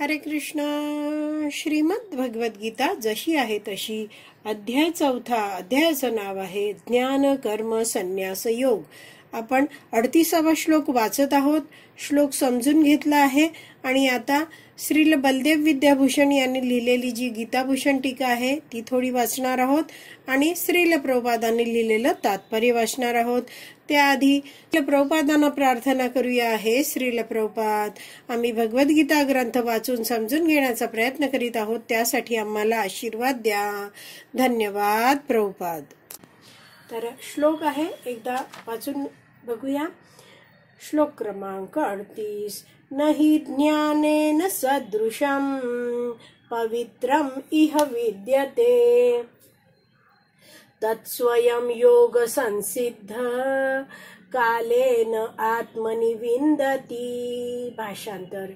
हरे कृष्णा श्रीमद गीता जशी आहे तशी अध्याय चौथा अध्यायाचं नाव आहे ज्ञान कर्म संन्यास योग आपण अडतीसावा श्लोक वाचत आहोत श्लोक समजून घेतला आहे आणि आता श्रील बलदेव विद्याभूषण यांनी लिहिलेली जी गीताभूषण टीका आहे ती थोडी वाचणार आहोत आणि श्रील प्रभादांनी लिहिलेलं तात्पर्य वाचणार आहोत त्याआधी प्रभुपादांना प्रार्थना करूया आहे श्रील प्रभुपाद आम्ही भगवद्गीता ग्रंथ वाचून समजून घेण्याचा प्रयत्न करीत आहोत त्यासाठी आम्हाला आशीर्वाद द्या धन्यवाद प्रभुपाद तर श्लोक आहे एकदा वाचून बघूया श्लोक क्रमांक अडतीस नहि ज्ञानेन सदृशम पवित्रम इह विद्यते तत्स्वयं संसिद्ध कालेन आत्मनिविंदती विंदती भाषांतर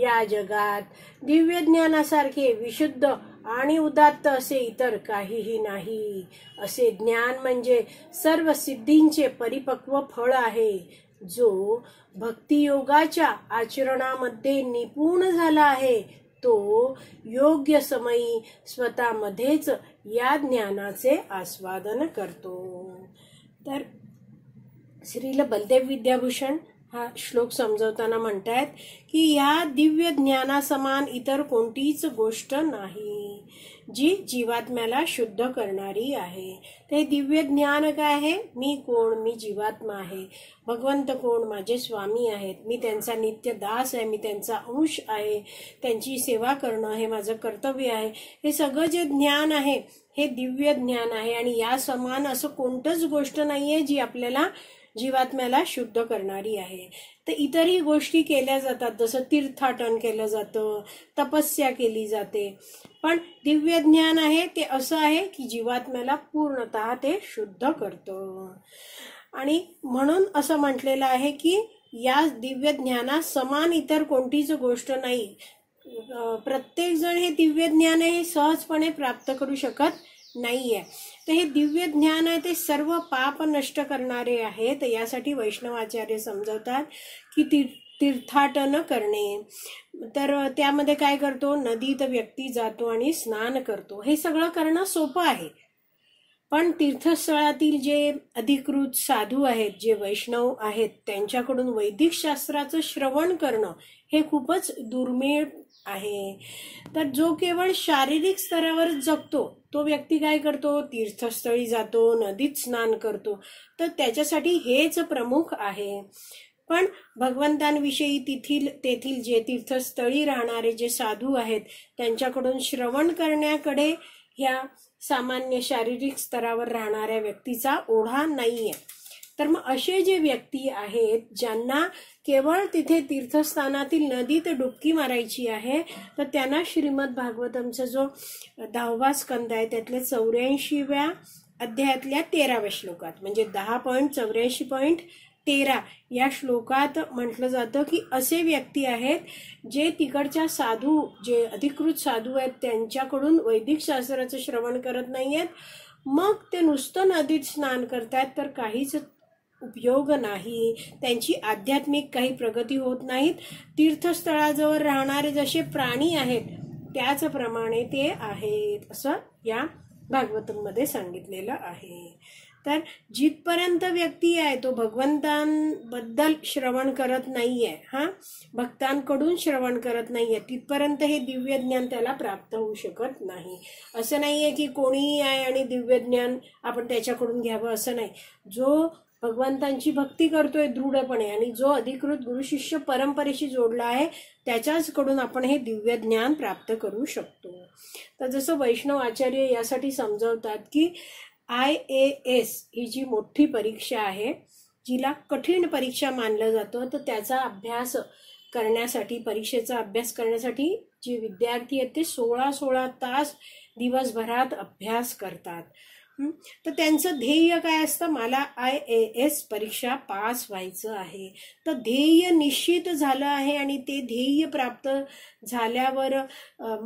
या जगात दिव्य ज्ञानासारखे विशुद्ध आणि उदात्त असे इतर काहीही नाही असे ज्ञान म्हणजे सर्व सिद्धींचे परिपक्व फळ आहे जो भक्तियोगाच्या आचरणामध्ये निपुण झाला आहे तो योग्य समयी स्वतःमध्येच या ज्ञानाचे आस्वादन करतो तर श्रीला बलदेव विद्याभूषण हा श्लोक समजवताना म्हणतायत की या दिव्य ज्ञानासमान इतर कोणतीच गोष्ट नाही जी जीवात्म्याला शुद्ध करणारी आहे ते दिव्य ज्ञान काय आहे मी कोण मी जीवात्मा आहे भगवंत कोण माझे स्वामी आहेत मी त्यांचा नित्य दास आहे मी त्यांचा अंश आहे त्यांची सेवा करणं हे माझं कर्तव्य आहे हे सगळं जे ज्ञान आहे हे दिव्य ज्ञान आहे आणि या समान असं कोणतंच गोष्ट नाहीये जी आपल्याला जीवात्म्याला शुद्ध करणारी आहे तर इतरही गोष्टी केल्या जातात जसं तीर्थाटन केलं जातं तपस्या केली जाते पण दिव्य ज्ञान आहे ते असं आहे की जीवात्म्याला पूर्णत ते शुद्ध करतो आणि म्हणून असं म्हटलेलं आहे की या दिव्य ज्ञाना समान इतर कोणतीच गोष्ट नाही प्रत्येक जण हे दिव्य ज्ञान हे सहजपणे प्राप्त करू शकत नाही आहे तर हे दिव्य ज्ञान आहे ते सर्व पाप नष्ट करणारे आहेत यासाठी वैष्णव वैष्णवाचार्य समजवतात की ती तीर्थाटन करणे तर त्यामध्ये काय करतो नदीत व्यक्ती जातो आणि स्नान करतो हे सगळं करणं सोपं आहे पण तीर्थस्थळातील जे अधिकृत साधू आहेत जे वैष्णव आहेत त्यांच्याकडून वैदिक शास्त्राचं श्रवण करणं हे खूपच दुर्मिळ आहे तर जो केवळ शारीरिक स्तरावर जगतो तो व्यक्ती काय करतो तीर्थस्थळी जातो नदीत स्नान करतो तर त्याच्यासाठी हेच प्रमुख आहे पण भगवंतांविषयी तिथील तेथील जे तीर्थस्थळी राहणारे जे साधू आहेत त्यांच्याकडून श्रवण करण्याकडे ह्या सामान्य शारीरिक स्तरावर राहणाऱ्या व्यक्तीचा ओढा आहे तर मग असे जे व्यक्ती आहेत ज्यांना केवळ तिथे तीर्थस्थानातील नदीत डुबकी मारायची आहे तर त्यांना श्रीमद भागवतमचा जो दहावा स्कंद आहे त्यातल्या चौऱ्याऐंशीव्या अध्यायातल्या तेराव्या श्लोकात म्हणजे दहा पॉईंट चौऱ्याऐंशी पॉईंट तेरा या श्लोकात म्हटलं जातं की असे व्यक्ती आहेत जे तिकडच्या साधू जे अधिकृत साधू आहेत त्यांच्याकडून वैदिक शास्त्राचं श्रवण करत नाही आहेत मग ते नुसतं नदीत स्नान करतात तर काहीच उपयोग नाही त्यांची आध्यात्मिक काही प्रगती होत नाहीत तीर्थस्थळाजवळ राहणारे जसे प्राणी आहेत त्याचप्रमाणे ते आहेत असं या भागवतमध्ये सांगितलेलं आहे तर जिथपर्यंत व्यक्ती आहे तो भगवंतांबद्दल श्रवण करत नाहीये हा भक्तांकडून श्रवण करत नाहीये तिथपर्यंत हे दिव्य ज्ञान त्याला प्राप्त होऊ शकत नाही असं नाही आहे की कोणीही आहे आणि दिव्य ज्ञान आपण त्याच्याकडून घ्यावं असं नाही जो भगवंतांची भक्ती करतोय दृढपणे आणि जो अधिकृत गुरु शिष्य परंपरेशी जोडला आहे त्याच्याच कडून आपण हे दिव्य ज्ञान प्राप्त करू शकतो तर जसं वैष्णव आचार्य यासाठी समजवतात की आय ए एस ही जी मोठी परीक्षा आहे जिला कठीण परीक्षा मानलं जातं तर त्याचा अभ्यास करण्यासाठी परीक्षेचा अभ्यास करण्यासाठी जे विद्यार्थी आहेत ते सोळा सोळा तास दिवसभरात अभ्यास करतात तर त्यांचं ध्येय काय असतं मला आय ए एस परीक्षा पास व्हायचं आहे तर ध्येय निश्चित झालं आहे आणि ते ध्येय प्राप्त झाल्यावर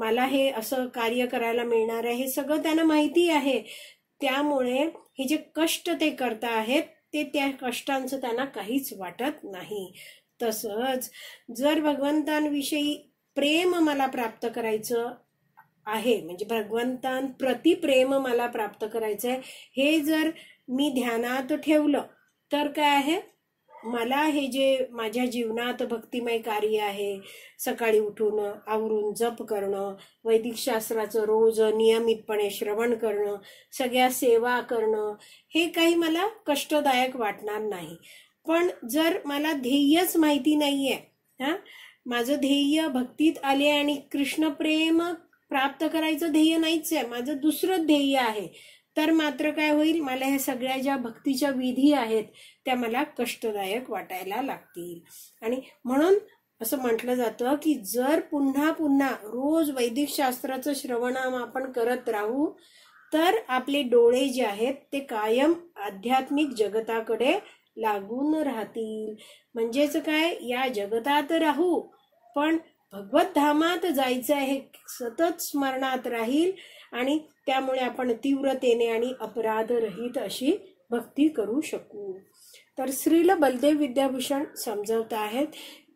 मला हे असं कार्य करायला मिळणार आहे हे सगळं त्यांना माहिती आहे त्यामुळे हे जे कष्ट ते करता आहेत ते त्या कष्टांचं त्यांना काहीच वाटत नाही तसंच जर भगवंतांविषयी प्रेम मला प्राप्त करायचं आहे म्हणजे भगवंतान प्रतिप्रेम मला प्राप्त करायचं आहे हे जर मी ध्यानात ठेवलं तर काय आहे मला हे जे माझ्या जीवनात भक्तिमय कार्य आहे सकाळी उठून आवरून जप करणं वैदिक शास्त्राचं रोज नियमितपणे श्रवण करणं सगळ्या सेवा करणं हे काही मला कष्टदायक वाटणार नाही पण जर मला ध्येयच माहिती नाहीये हा माझं ध्येय भक्तीत आले आणि कृष्णप्रेम प्राप्त करायचं ध्येय नाहीच आहे माझं दुसरं ध्येय आहे तर मात्र काय होईल मला ह्या सगळ्या ज्या भक्तीच्या विधी आहेत त्या मला कष्टदायक वाटायला लागतील आणि म्हणून असं म्हटलं जातं की जर पुन्हा पुन्हा रोज वैदिक शास्त्राचं श्रवण आपण करत राहू तर आपले डोळे जे आहेत ते कायम आध्यात्मिक जगताकडे लागून राहतील म्हणजेच काय या जगतात राहू पण भगवत धामात जायचं आहे सतत स्मरणात राहील आणि त्यामुळे आपण तीव्रतेने आणि अपराधरहित अशी भक्ती करू शकू तर श्रील बलदेव विद्याभूषण समजवत आहेत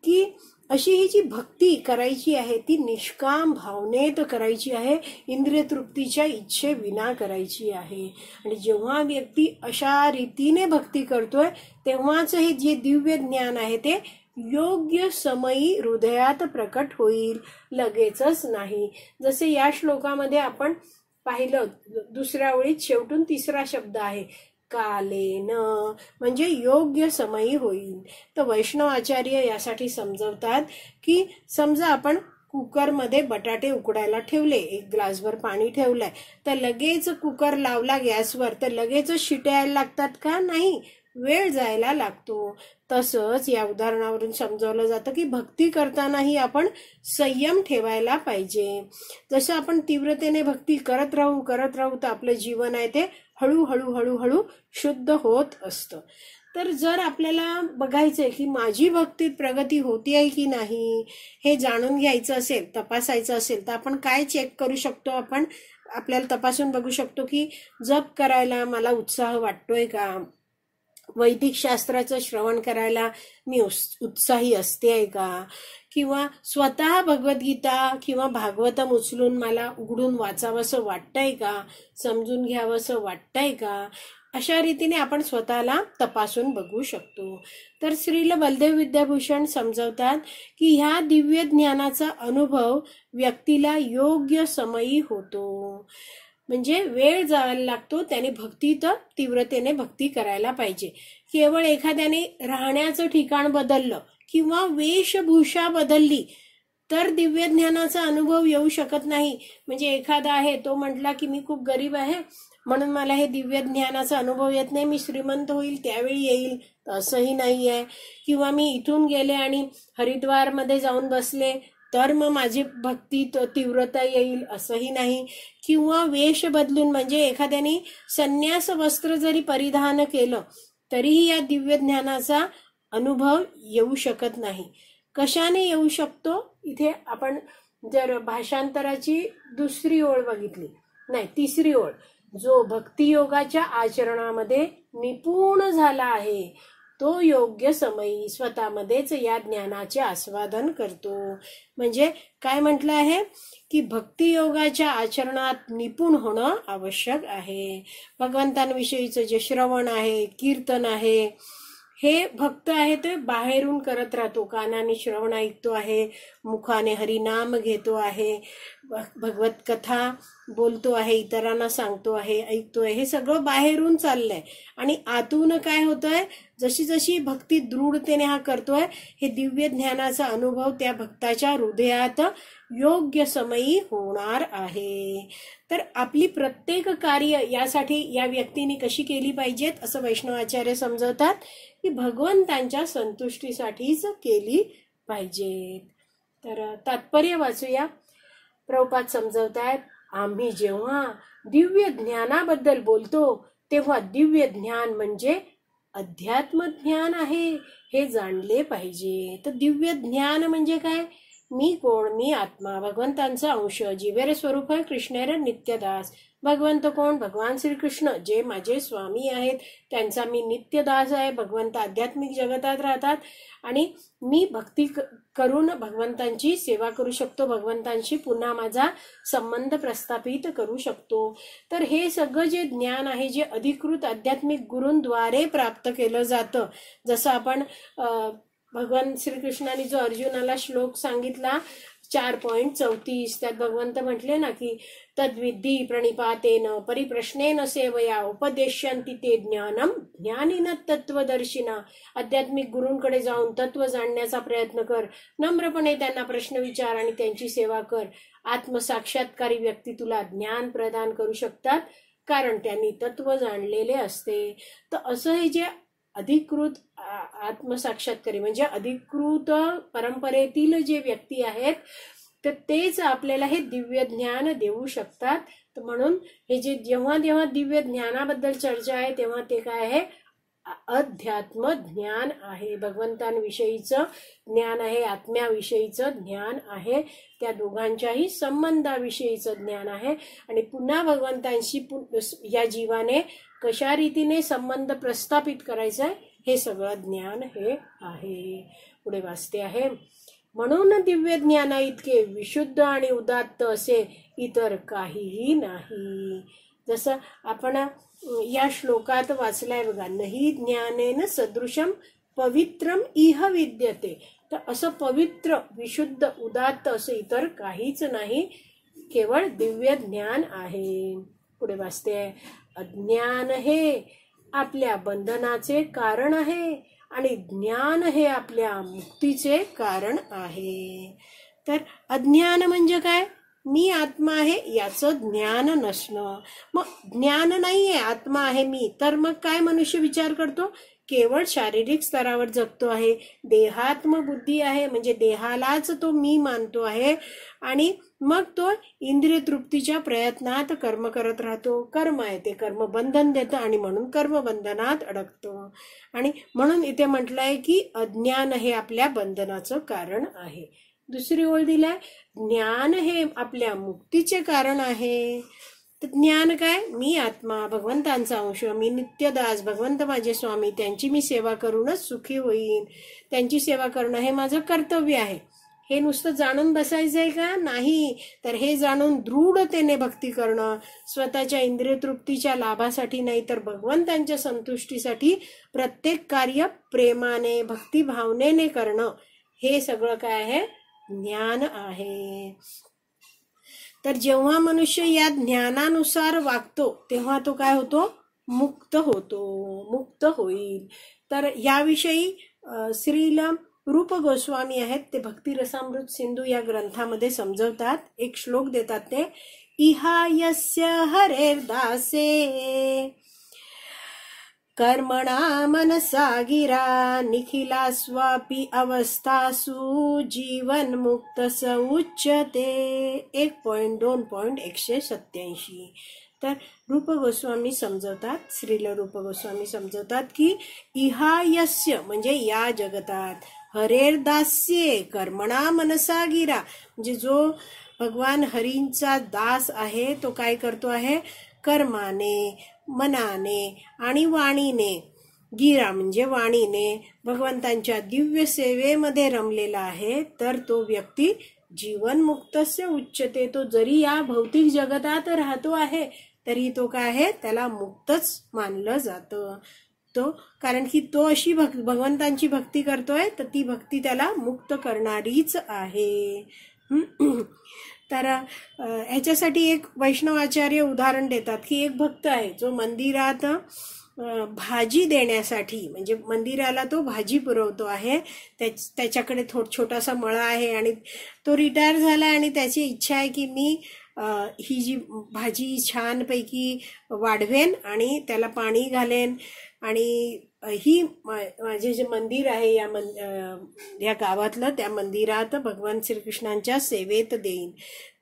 की अशी ही जी भक्ती करायची आहे ती निष्काम भावनेत करायची आहे इंद्रिय इच्छे विना करायची आहे आणि जेव्हा व्यक्ती अशा रीतीने भक्ती करतोय तेव्हाच हे जे दिव्य ज्ञान आहे ते योग्य समयी हृदयात प्रकट होईल लगेचच नाही जसे या श्लोकामध्ये आपण पाहिलं दुसऱ्या ओळीत शेवटून तिसरा शब्द आहे कालेन म्हणजे योग्य समयी होईल तर वैष्णव आचार्य यासाठी समजवतात की समजा आपण कुकरमध्ये बटाटे उकडायला ठेवले एक ग्लासभर पाणी ठेवलंय तर लगेच कुकर लावला गॅसवर तर लगेच यायला लागतात का नाही वेळ जायला लागतो तसंच या उदाहरणावरून समजवलं जातं की भक्ती करतानाही आपण संयम ठेवायला पाहिजे जसं आपण तीव्रतेने भक्ती करत राहू करत राहू तर आपलं जीवन आहे ते हळूहळू हळूहळू शुद्ध होत असतं तर जर आपल्याला बघायचंय की माझी भक्तीत प्रगती होती आहे की नाही हे जाणून घ्यायचं असेल तपासायचं असेल तर आपण काय चेक करू शकतो आपण आपल्याला तपासून बघू शकतो की जप करायला मला उत्साह वाटतोय का वैदिक शास्त्राचं श्रवण करायला मी उत्साही असते आहे का किंवा स्वतः भगवद्गीता किंवा भागवतम उचलून मला उघडून वाचावंसं वाटतंय का समजून घ्यावंसं वाटतंय का अशा रीतीने आपण स्वतःला तपासून बघू शकतो तर श्रील बलदेव विद्याभूषण समजवतात की ह्या दिव्य ज्ञानाचा अनुभव व्यक्तीला योग्य समयी होतो म्हणजे वेळ जायला लागतो त्याने भक्ती तर तीव्रतेने भक्ती करायला पाहिजे केवळ एखाद्याने राहण्याचं ठिकाण बदललं किंवा वेशभूषा बदलली तर दिव्य ज्ञानाचा अनुभव येऊ शकत नाही म्हणजे एखादा आहे तो म्हटला की मी खूप गरीब आहे म्हणून मला हे दिव्य ज्ञानाचा अनुभव येत नाही मी श्रीमंत होईल त्यावेळी येईल असंही नाही आहे किंवा मी इथून गेले आणि हरिद्वारमध्ये जाऊन बसले तर मग माझी भक्ती तीव्रता येईल असंही नाही किंवा वेश बदलून म्हणजे एखाद्याने संन्यास वस्त्र जरी परिधान केलं तरीही या दिव्य ज्ञानाचा अनुभव येऊ शकत नाही कशाने येऊ शकतो इथे आपण जर भाषांतराची दुसरी ओळ बघितली नाही तिसरी ओळ जो भक्तियोगाच्या आचरणामध्ये निपुण झाला आहे तो योग्य समयी स्वतःमध्येच या ज्ञानाचे आस्वादन करतो म्हणजे काय म्हटलं आहे की भक्तियोगाच्या आचरणात निपुण होणं आवश्यक आहे भगवंतांविषयीचं जे श्रवण आहे कीर्तन आहे हे भक्त आहे ते बाहेरून करत राहतो कानाने श्रवण ऐकतो आहे मुखाने हरिनाम घेतो आहे भगवत कथा बोलतो आहे इतरांना सांगतो आहे ऐकतो आहे हे सगळं बाहेरून चाललंय आणि आतून काय होतंय जशी जशी भक्ती दृढतेने हा करतोय हे दिव्य ज्ञानाचा अनुभव त्या भक्ताच्या हृदयात योग्य समयी होणार आहे तर आपली प्रत्येक कार्य यासाठी या व्यक्तीने कशी केली पाहिजेत असं वैष्णवाचार्य समजवतात की भगवंतांच्या संतुष्टीसाठीच केली पाहिजेत तर तात्पर्य वाचूया समजवत समजवतायत आम्ही जेव्हा दिव्य ज्ञानाबद्दल बोलतो तेव्हा दिव्य ज्ञान म्हणजे अध्यात्म ज्ञान आहे हे जाणले पाहिजे तर दिव्य ज्ञान म्हणजे काय मी कोण मी आत्मा भगवंतांचा अंश जीवेर स्वरूप आहे कृष्णेर नित्यदास भगवंत कोण भगवान श्रीकृष्ण जे माझे स्वामी आहेत त्यांचा मी नित्यदास आहे भगवंत आध्यात्मिक जगतात राहतात आणि मी भक्ती करून भगवंतांची सेवा करू शकतो भगवंतांशी पुन्हा माझा संबंध प्रस्थापित करू शकतो तर हे सगळं जे ज्ञान आहे जे अधिकृत आध्यात्मिक गुरूंद्वारे प्राप्त केलं जातं जसं आपण भगवान श्रीकृष्णाने जो अर्जुनाला श्लोक सांगितला चार पॉईंट चौतीस त्यात भगवंत म्हटले ना की तद्विधी प्रणिपातेन परिप्रश्नेन सेवया उपदेशांती ते ज्ञानम ज्ञानीन तत्वदर्शिना आध्यात्मिक गुरूंकडे जाऊन तत्व जाणण्याचा प्रयत्न कर नम्रपणे त्यांना प्रश्न विचार आणि त्यांची सेवा कर आत्मसाक्षात्कारी व्यक्ती तुला ज्ञान प्रदान करू शकतात कारण त्यांनी तत्व जाणलेले असते तर असं हे जे अधिकृत आत्मसाक्षात्कारी म्हणजे अधिकृत परंपरेतील जे व्यक्ती आहेत तर तेच आपल्याला हे दिव्य ज्ञान देऊ शकतात तर म्हणून हे जे जेव्हा जेव्हा दिव्य ज्ञानाबद्दल चर्चा आहे तेव्हा ते काय आहे अध्यात्म ज्ञान आहे भगवंतांविषयीचं ज्ञान आहे आत्म्याविषयीचं ज्ञान आहे त्या दोघांच्याही संबंधाविषयीचं ज्ञान आहे आणि पुन्हा भगवंतांशी या जीवाने कशा रीतीने संबंध प्रस्थापित करायचा हे सगळं ज्ञान हे आहे पुढे वाचते आहे म्हणून दिव्य ज्ञान इतके विशुद्ध आणि उदात्त असे इतर काहीही नाही जसं आपण या श्लोकात वाचलाय बघा नाही ज्ञानेन सदृशम पवित्रम इह विद्यते तर असं पवित्र विशुद्ध उदात्त असं इतर काहीच नाही केवळ दिव्य ज्ञान आहे पुढे वाचते अज्ञान हे आपल्या बंधनाचे कारण आहे आणि ज्ञान हे आपल्या मुक्तीचे कारण आहे तर अज्ञान म्हणजे काय मी आत्मा आहे याचं ज्ञान नसणं मग ज्ञान नाहीये आत्मा आहे मी तर मग काय मनुष्य विचार करतो केवळ शारीरिक स्तरावर जगतो आहे देहात्म बुद्धी आहे म्हणजे देहालाच तो मी मानतो आहे आणि मग तो इंद्रिय तृप्तीच्या प्रयत्नात कर्म करत राहतो कर्म आहे ते कर्म बंधन देतं आणि म्हणून कर्मबंधनात अडकतो आणि म्हणून इथे म्हटलं आहे की अज्ञान हे आपल्या बंधनाचं कारण आहे दुसरी ओळ दिलाय ज्ञान हे आपल्या मुक्तीचे कारण आहे तर ज्ञान काय मी आत्मा भगवंतांचा अंश मी नित्यदास भगवंत माझे स्वामी त्यांची मी सेवा करूनच सुखी होईन त्यांची सेवा करणं हे माझं कर्तव्य आहे हे नुसतं जाणून बसायचं का नाही तर हे जाणून दृढतेने भक्ती करणं स्वतःच्या इंद्रिय तृप्तीच्या लाभासाठी नाही तर भगवंतांच्या संतुष्टीसाठी प्रत्येक कार्य प्रेमाने भक्तिभावनेने करणं हे सगळं काय आहे ज्ञान आहे तर जेव्हा मनुष्य या ज्ञानानुसार वागतो तेव्हा तो काय होतो मुक्त होतो मुक्त होईल तर याविषयी श्रील रूप गोस्वामी आहेत ते रसामृत सिंधू या ग्रंथामध्ये समजवतात एक श्लोक देतात ते इहायस्य यस्य दासे कर्मणा मनसा गिरा निखिला स्वापी अवस्थासु जीवन मुक्त स उच्चते एक पॉईंट दोन पॉईंट एकशे सत्याऐंशी तर रूप गोस्वामी समजवतात श्रील रूप गोस्वामी समजवतात की इहा म्हणजे या जगतात हरेर दास्ये कर्मणा मनसा गिरा म्हणजे जो भगवान हरींचा दास आहे तो काय करतो आहे कर्माने मनाने आणि वाणीने गिरा म्हणजे वाणीने भगवंतांच्या दिव्य सेवेमध्ये रमलेला आहे तर तो व्यक्ती जीवनमुक्तस्य उच्चते तो जरी या भौतिक जगतात राहतो आहे तरी तो काय आहे त्याला मुक्तच मानलं जातं तो कारण की तो अशी भक भगवंतांची भक्ती करतोय तर ती भक्ती त्याला मुक्त करणारीच आहे तर ह्याच्यासाठी एक वैष्णवाचार्य उदाहरण देतात की एक भक्त आहे जो मंदिरात भाजी देण्यासाठी म्हणजे मंदिराला तो भाजी पुरवतो आहे त्याच्याकडे थो छोटासा मळा आहे आणि तो रिटायर झाला आणि त्याची इच्छा आहे की मी ही जी भाजी छानपैकी वाढवेन आणि त्याला पाणी घालेन आणि ही माझे जे मंदिर आहे या मन या गावातलं त्या मंदिरात भगवान श्रीकृष्णांच्या सेवेत देईन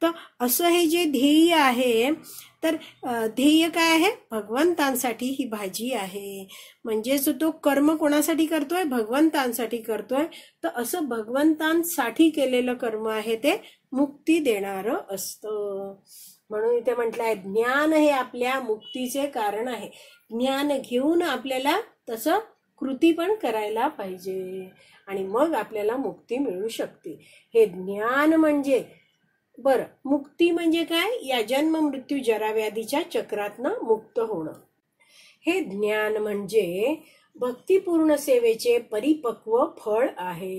तर असं हे जे ध्येय आहे तर ध्येय काय आहे भगवंतांसाठी ही भाजी आहे म्हणजेच तो कर्म कोणासाठी करतोय भगवंतांसाठी करतोय तर असं भगवंतांसाठी केलेलं कर्म आहे ते मुक्ती देणारं असतं म्हणून इथे म्हटलं आहे ज्ञान हे आपल्या मुक्तीचे कारण आहे ज्ञान घेऊन आपल्याला तसं कृती पण करायला पाहिजे आणि मग आपल्याला मुक्ती मिळू शकते हे ज्ञान म्हणजे बर मुक्ती म्हणजे काय या जन्म मृत्यू जराव्याधीच्या चक्रातनं मुक्त होणं हे ज्ञान म्हणजे भक्तिपूर्ण सेवेचे परिपक्व फळ आहे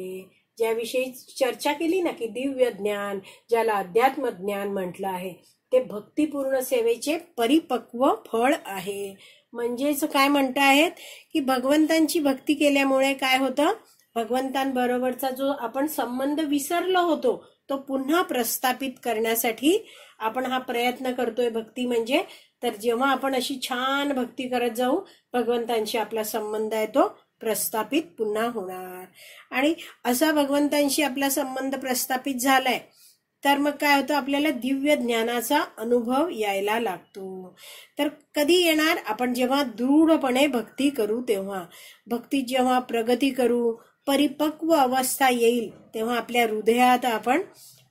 ज्याविषयी चर्चा केली ना की दिव्य ज्ञान ज्याला अध्यात्म ज्ञान म्हटलं आहे ते भक्तिपूर्ण सेवेचे परिपक्व फळ आहे म्हणजेच काय म्हणत आहेत की भगवंतांची भक्ती केल्यामुळे काय होतं भगवंतांबरोबरचा जो आपण संबंध विसरलो होतो तो पुन्हा प्रस्थापित करण्यासाठी आपण हा प्रयत्न करतोय भक्ती म्हणजे तर जेव्हा आपण अशी छान भक्ती करत जाऊ भगवंतांशी आपला संबंध आहे तो प्रस्थापित पुन्हा होणार आणि असा भगवंतांशी आपला संबंध प्रस्थापित झालाय तर मग काय होतं आपल्याला दिव्य ज्ञानाचा अनुभव यायला लागतो तर कधी येणार आपण जेव्हा दृढपणे भक्ती करू तेव्हा भक्ती जेव्हा प्रगती करू परिपक्व अवस्था येईल तेव्हा आपल्या हृदयात आपण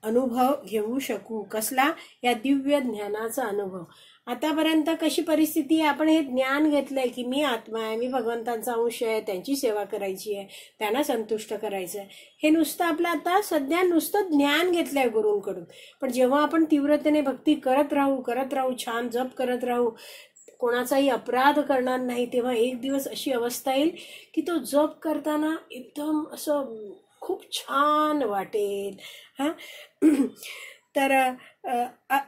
अनुभव घेऊ शकू कसला या दिव्य ज्ञानाचा अनुभव आतापर्यंत कशी परिस्थिती आहे आपण हे ज्ञान घेतलंय की मी आत्मा आहे मी भगवंतांचा अंश आहे त्यांची सेवा करायची आहे त्यांना संतुष्ट करायचं आहे हे नुसतं आपलं आता सध्या नुसतं ज्ञान घेतलंय गुरूंकडून पण जेव्हा आपण तीव्रतेने भक्ती करत राहू करत राहू छान जप करत राहू कोणाचाही अपराध करणार नाही तेव्हा एक दिवस अशी अवस्था येईल की तो जप करताना एकदम असं खूप छान वाटेल हां तर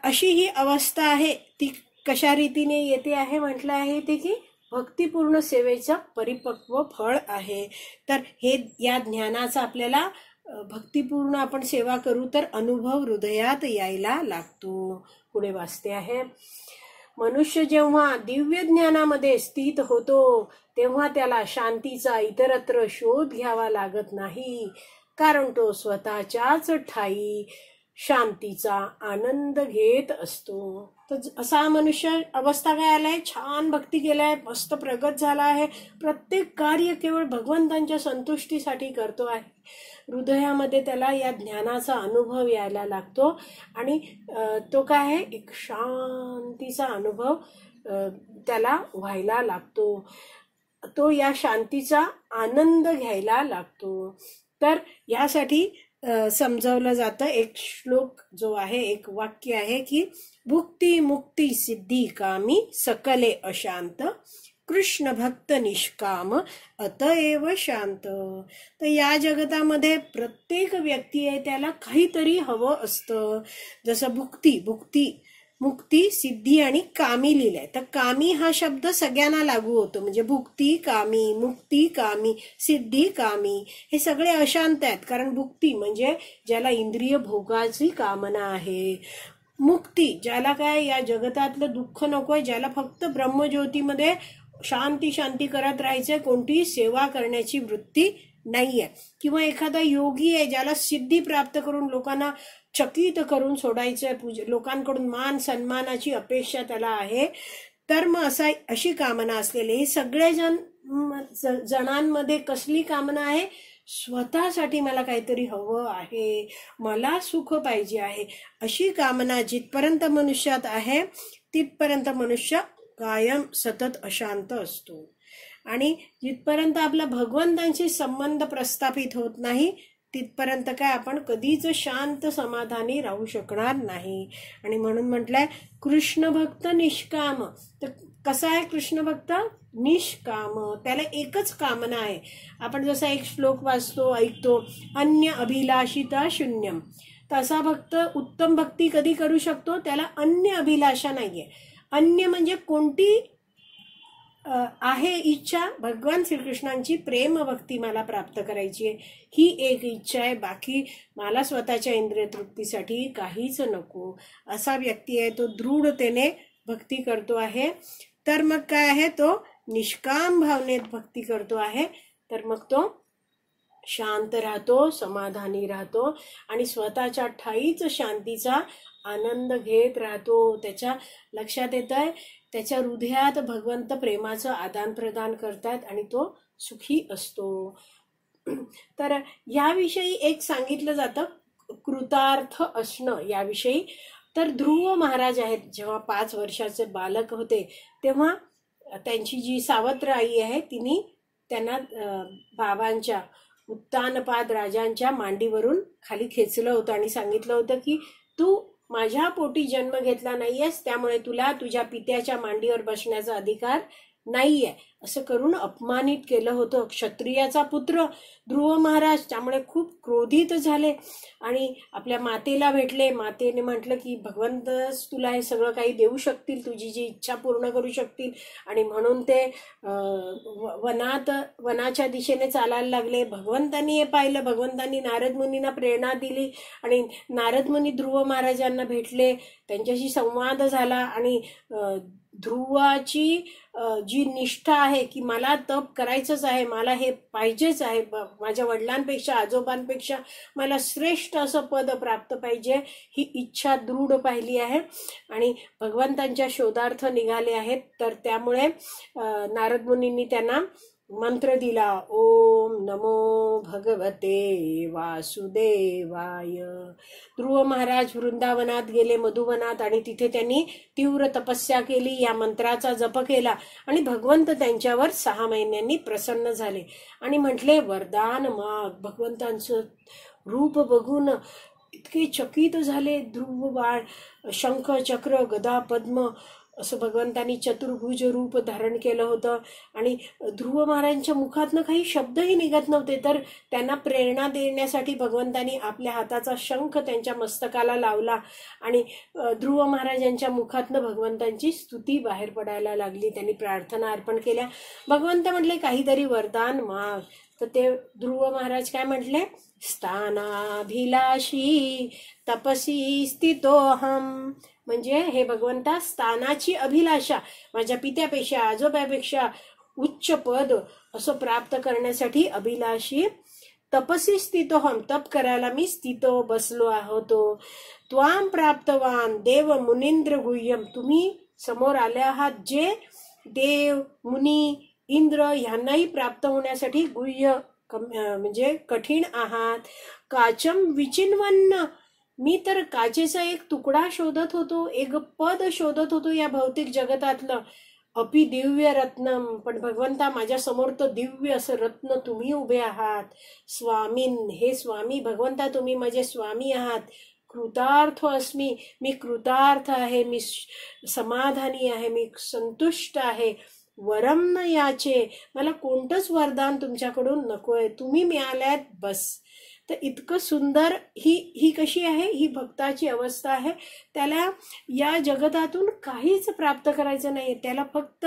अशी ही अवस्था आहे ती कशा रीतीने येते आहे म्हटलं आहे ते की भक्तिपूर्ण सेवेचा परिपक्व फळ आहे तर हे या ज्ञानाचा आपल्याला भक्तिपूर्ण आपण सेवा करू तर अनुभव हृदयात यायला लागतो पुढे वाचते आहे मनुष्य जेव्हा दिव्य ज्ञानामध्ये स्थित होतो तेव्हा त्याला शांतीचा इतरत्र शोध घ्यावा लागत नाही कारण तो स्वतःच्याच ठाई शांतीचा आनंद घेत असतो तर असा मनुष्य अवस्था काय आलाय छान भक्ती केलाय मस्त प्रगत झाला आहे प्रत्येक कार्य केवळ भगवंतांच्या संतुष्टीसाठी करतो आहे हृदयामध्ये त्याला या ज्ञानाचा अनुभव यायला लागतो आणि तो काय आहे एक शांतीचा अनुभव त्याला व्हायला लागतो तो या शांतीचा आनंद घ्यायला लागतो तर यासाठी समजवलं जातं एक श्लोक जो आहे एक वाक्य आहे की भुक्ती मुक्ती सिद्धी कामी सकले अशांत कृष्ण भक्त निष्काम अतएव शांत तर या जगतामध्ये प्रत्येक व्यक्ती आहे त्याला काहीतरी हवं असतं जसं भुक्ती भुक्ती मुक्ती सिद्धी आणि कामी लिहिलंय तर कामी हा शब्द सगळ्यांना लागू होतो म्हणजे भुक्ती कामी मुक्ती कामी सिद्धी कामी हे सगळे अशांत आहेत कारण भुक्ती म्हणजे ज्याला इंद्रिय भोगाची कामना आहे मुक्ती ज्याला काय या जगतातलं दुःख नको आहे ज्याला फक्त ब्रह्मज्योतीमध्ये शांती शांती करत राहायचं कोणतीही सेवा करण्याची वृत्ती नाहीये किंवा एखादा योगी आहे ज्याला सिद्धी प्राप्त करून लोकांना चकित करून सोडायचं पूज लोकांकडून मान सन्मानाची अपेक्षा त्याला आहे तर मग असा अशी कामना असलेली ही सगळेजण जणांमध्ये कसली कामना आहे स्वतःसाठी मला काहीतरी हवं आहे मला सुख पाहिजे आहे अशी कामना जिथपर्यंत मनुष्यात आहे तिथपर्यंत मनुष्य कायम सतत अशांत असतो आणि जिथपर्यंत आपला भगवंतांशी संबंध प्रस्थापित होत नाही तिथपर्यंत काय आपण कधीच शांत समाधानी राहू शकणार नाही आणि म्हणून म्हटलंय कृष्ण भक्त निष्काम तर कसा आहे कृष्ण भक्त निष्काम त्याला एकच कामना आहे आपण जसा एक श्लोक वाचतो ऐकतो अन्य अभिलाषिता शून्यम तसा भक्त उत्तम भक्ती कधी करू शकतो त्याला अन्य अभिलाषा नाहीये अन्य म्हणजे कोणती आहे इच्छा भगवान श्रीकृष्णांची प्रेम भक्ती मला प्राप्त करायची आहे ही एक इच्छा आहे बाकी मला स्वतःच्या इंद्रिय तृप्तीसाठी काहीच नको असा व्यक्ती आहे तो दृढतेने भक्ती करतो आहे तर मग काय आहे तो निष्काम भावनेत भक्ती करतो आहे तर मग तो शांत राहतो समाधानी राहतो आणि स्वतःच्या ठाईच शांतीचा आनंद घेत राहतो त्याच्या लक्षात येत आहे त्याच्या हृदयात भगवंत प्रेमाचं आदान प्रदान करतात आणि तो सुखी असतो तर याविषयी एक सांगितलं जातं कृतार्थ असणं याविषयी तर ध्रुव महाराज आहेत जेव्हा पाच वर्षाचे बालक होते तेव्हा त्यांची जी सावत्र आई आहे तिने त्यांना बाबांच्या उत्तानपाद राजांच्या मांडीवरून खाली खेचलं होतं आणि सांगितलं होतं की तू माझ्या पोटी जन्म घेतला नाहीयेस त्यामुळे तुला तुझ्या पित्याच्या मांडीवर बसण्याचा अधिकार नाही आहे असं करून अपमानित केलं होतं क्षत्रियाचा पुत्र ध्रुव महाराज त्यामुळे खूप क्रोधित झाले आणि आपल्या मातेला भेटले मातेने म्हटलं की भगवंतच तुला हे सगळं काही देऊ शकतील तुझी जी इच्छा पूर्ण करू शकतील आणि म्हणून ते वनात वनाच्या दिशेने चालायला लागले भगवंतांनी हे पाहिलं भगवंतांनी नारद मुनींना प्रेरणा दिली आणि नारद मुनी ध्रुव महाराजांना भेटले त्यांच्याशी संवाद झाला आणि ध्रुवाची जी निष्ठा आहे की मला तप करायचंच आहे मला हे पाहिजेच आहे माझ्या वडिलांपेक्षा आजोबांपेक्षा मला श्रेष्ठ असं पद प्राप्त पाहिजे ही इच्छा दृढ पाहिली आहे आणि भगवंतांच्या शोधार्थ निघाले आहेत तर त्यामुळे नारद मुनींनी त्यांना मंत्र दिला ओम नमो भगवते वासुदेवाय ध्रुव महाराज वृंदावनात गेले मधुवनात आणि तिथे त्यांनी तीव्र तपस्या केली या मंत्राचा जप केला आणि भगवंत त्यांच्यावर सहा महिन्यांनी प्रसन्न झाले आणि म्हटले वरदान माग भगवंतांचं रूप बघून इतके चकित झाले ध्रुव बाळ शंख चक्र गदा पद्म असं भगवंतांनी चतुर्भुज रूप धारण केलं होतं आणि ध्रुव महाराजांच्या मुखातनं काही शब्दही निघत नव्हते तर त्यांना प्रेरणा देण्यासाठी भगवंतांनी आपल्या हाताचा शंख त्यांच्या मस्तकाला लावला आणि ध्रुव महाराजांच्या मुखातनं भगवंतांची स्तुती बाहेर पडायला लागली त्यांनी प्रार्थना अर्पण केल्या भगवंत म्हटले काहीतरी वरदान माग तर ते ध्रुव महाराज काय म्हटले स्थानाभिलाषी तपसी स्थितोहम म्हणजे हे भगवंता स्थानाची अभिलाषा माझ्या पित्यापेक्षा आजोबापेक्षा उच्च पद असं प्राप्त करण्यासाठी अभिलाषी तपसी स्थितोहम तप करायला मी स्थितो बसलो आहोतो त्वाम प्राप्तवान देव मुनिंद्र गुह्यम तुम्ही समोर आले आहात जे देव मुनी इंद्र ह्यांनाही प्राप्त होण्यासाठी गुह्य म्हणजे कठीण आहात काचम विचिन्वन्न मी तर काचेचा एक तुकडा शोधत होतो एक पद शोधत होतो या भौतिक जगतातलं अपि दिव्य रत्नम पण भगवंता माझ्या समोर तर दिव्य असं रत्न तुम्ही उभे आहात स्वामीन हे स्वामी भगवंता तुम्ही माझे स्वामी आहात कृतार्थ अस्मि मी कृतार्थ आहे मी समाधानी आहे मी संतुष्ट आहे वरम न याचे मला कोणतंच वरदान तुमच्याकडून नको आहे तुम्ही मिळाल्यात बस तर इतकं सुंदर ही ही कशी आहे ही भक्ताची अवस्था आहे त्याला या जगतातून काहीच प्राप्त करायचं नाही त्याला फक्त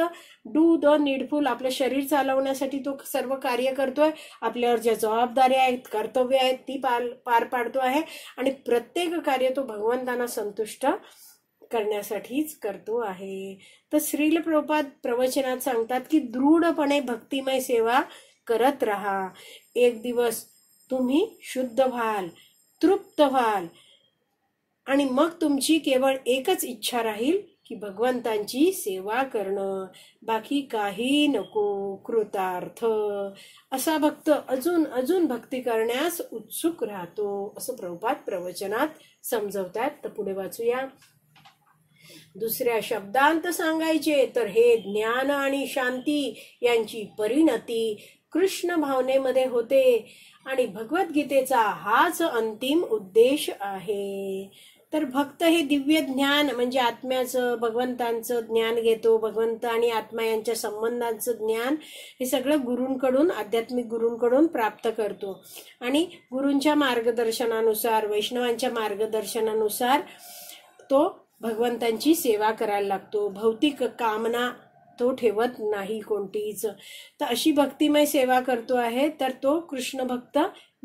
डू द नीडफुल आपलं शरीर चालवण्यासाठी तो सर्व कार्य करतोय आपल्यावर ज्या जबाबदाऱ्या आहेत कर्तव्य आहेत ती पार पार पाडतो आहे आणि प्रत्येक कार्य तो भगवंतांना संतुष्ट करण्यासाठीच करतो आहे तर श्रील प्रपात प्रवचनात सांगतात की दृढपणे भक्तिमय सेवा करत राहा एक दिवस तुम्ही शुद्ध व्हाल तृप्त व्हाल आणि मग तुमची केवळ एकच इच्छा राहील की भगवंतांची सेवा करणं बाकी काही नको कृतार्थ असा भक्त अजून अजून भक्ती करण्यास उत्सुक राहतो असं प्रभुपात प्रवचनात समजवतात तर पुढे वाचूया दुसऱ्या शब्दांत सांगायचे तर हे ज्ञान आणि शांती यांची परिणती कृष्ण भावनेमध्ये होते आणि भगवद्गीतेचा हाच अंतिम उद्देश आहे तर भक्त हे दिव्य ज्ञान म्हणजे आत्म्याचं भगवंतांचं ज्ञान घेतो भगवंत आणि आत्मा यांच्या संबंधांचं ज्ञान हे सगळं गुरूंकडून आध्यात्मिक गुरूंकडून प्राप्त करतो आणि गुरूंच्या मार्गदर्शनानुसार वैष्णवांच्या मार्गदर्शनानुसार तो भगवंतांची सेवा करायला लागतो भौतिक कामना तो ठेवत नाही कोणतीच तर अशी भक्तिमय सेवा करतो आहे तर तो कृष्ण भक्त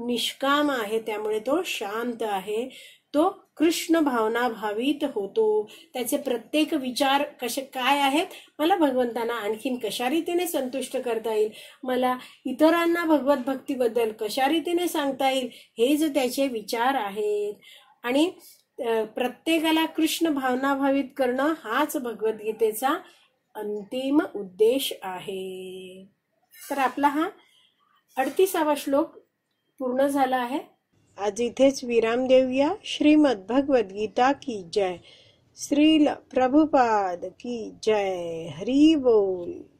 निष्काम आहे त्यामुळे तो शांत आहे तो कृष्ण भावना भावित होतो त्याचे प्रत्येक विचार कसे काय आहेत मला भगवंतांना आणखीन कशा रीतीने संतुष्ट करता येईल मला इतरांना भगवत भक्तीबद्दल कशा रीतीने सांगता येईल हे जे त्याचे विचार आहेत आणि प्रत्येकाला कृष्ण भावना भावित करणं हाच भगवद्गीतेचा अंतिम उद्देश आहे तर आपला हा अडतीसावा श्लोक पूर्ण झाला आहे आज इथेच विराम देऊया श्रीमद गीता की जय श्रील प्रभुपाद की जय हरी बोल